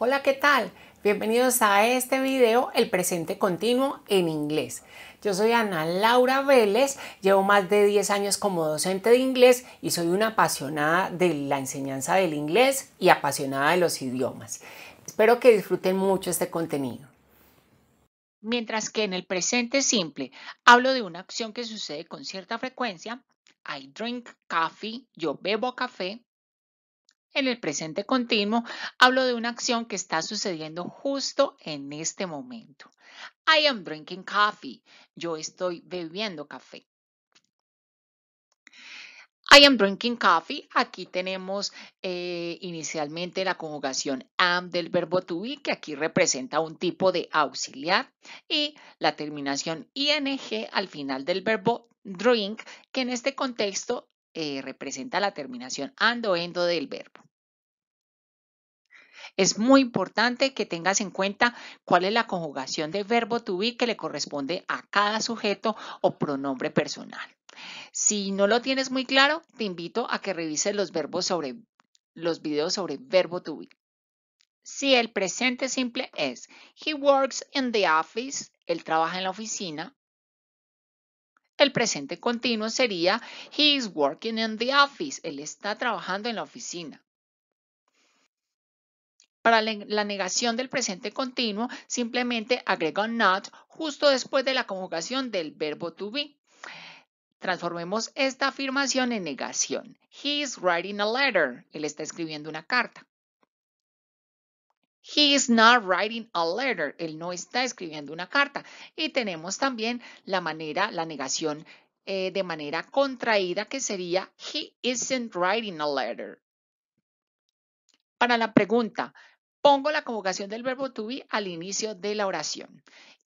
Hola, ¿qué tal? Bienvenidos a este video, el presente continuo en inglés. Yo soy Ana Laura Vélez, llevo más de 10 años como docente de inglés y soy una apasionada de la enseñanza del inglés y apasionada de los idiomas. Espero que disfruten mucho este contenido. Mientras que en el presente simple hablo de una acción que sucede con cierta frecuencia, I drink coffee, yo bebo café, en el presente continuo, hablo de una acción que está sucediendo justo en este momento. I am drinking coffee. Yo estoy bebiendo café. I am drinking coffee. Aquí tenemos eh, inicialmente la conjugación am del verbo to be, que aquí representa un tipo de auxiliar, y la terminación ing al final del verbo drink, que en este contexto eh, representa la terminación ando, endo del verbo. Es muy importante que tengas en cuenta cuál es la conjugación del verbo to be que le corresponde a cada sujeto o pronombre personal. Si no lo tienes muy claro, te invito a que revises los verbos sobre los videos sobre verbo to be. Si el presente simple es he works in the office, él trabaja en la oficina, el presente continuo sería he is working in the office. Él está trabajando en la oficina. Para la negación del presente continuo, simplemente agrega not justo después de la conjugación del verbo to be. Transformemos esta afirmación en negación. He is writing a letter. Él está escribiendo una carta. He is not writing a letter. Él no está escribiendo una carta. Y tenemos también la manera, la negación eh, de manera contraída que sería He isn't writing a letter. Para la pregunta, pongo la convocación del verbo to be al inicio de la oración.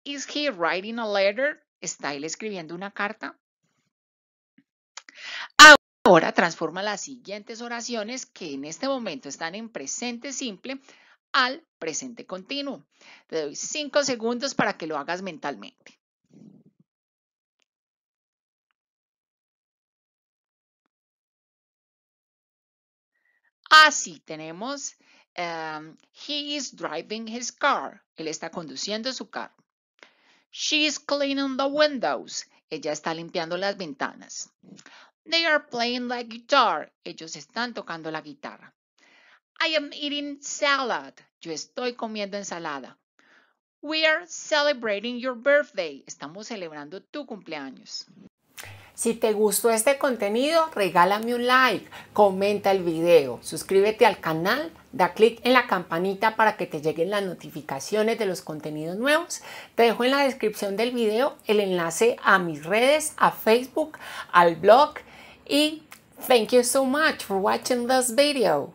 Is he writing a letter? ¿Está él escribiendo una carta? Ahora transforma las siguientes oraciones que en este momento están en presente simple al presente continuo. Te doy cinco segundos para que lo hagas mentalmente. Así tenemos, em, he is driving his car. Él está conduciendo su carro. She is cleaning the windows. Ella está limpiando las ventanas. They are playing the guitar. Ellos están tocando la guitarra. I am eating salad. Yo estoy comiendo ensalada. We are celebrating your birthday. Estamos celebrando tu cumpleaños. Si te gustó este contenido, regálame un like, comenta el video, suscríbete al canal, da click en la campanita para que te lleguen las notificaciones de los contenidos nuevos. Te dejo en la descripción del video el enlace a mis redes, a Facebook, al blog y thank you so much for watching this video.